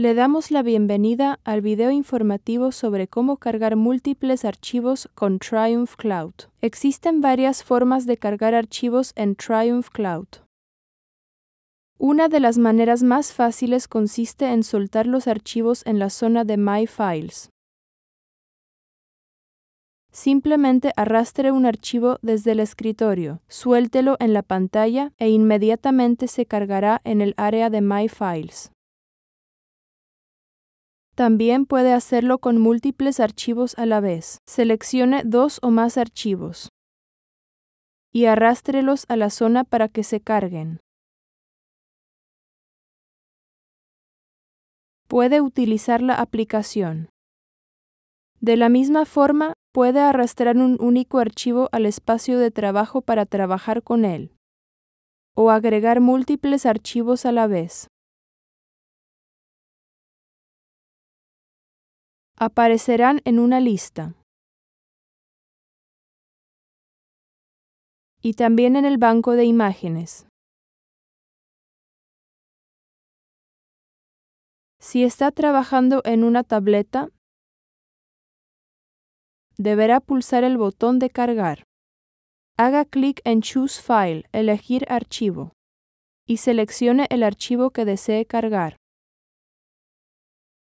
Le damos la bienvenida al video informativo sobre cómo cargar múltiples archivos con Triumph Cloud. Existen varias formas de cargar archivos en Triumph Cloud. Una de las maneras más fáciles consiste en soltar los archivos en la zona de My Files. Simplemente arrastre un archivo desde el escritorio, suéltelo en la pantalla e inmediatamente se cargará en el área de My Files. También puede hacerlo con múltiples archivos a la vez. Seleccione dos o más archivos y arrástrelos a la zona para que se carguen. Puede utilizar la aplicación. De la misma forma, puede arrastrar un único archivo al espacio de trabajo para trabajar con él, o agregar múltiples archivos a la vez. aparecerán en una lista. Y también en el banco de imágenes. Si está trabajando en una tableta, deberá pulsar el botón de cargar. Haga clic en Choose File, elegir archivo, y seleccione el archivo que desee cargar.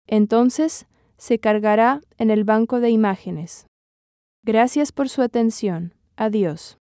Entonces, se cargará en el banco de imágenes. Gracias por su atención. Adiós.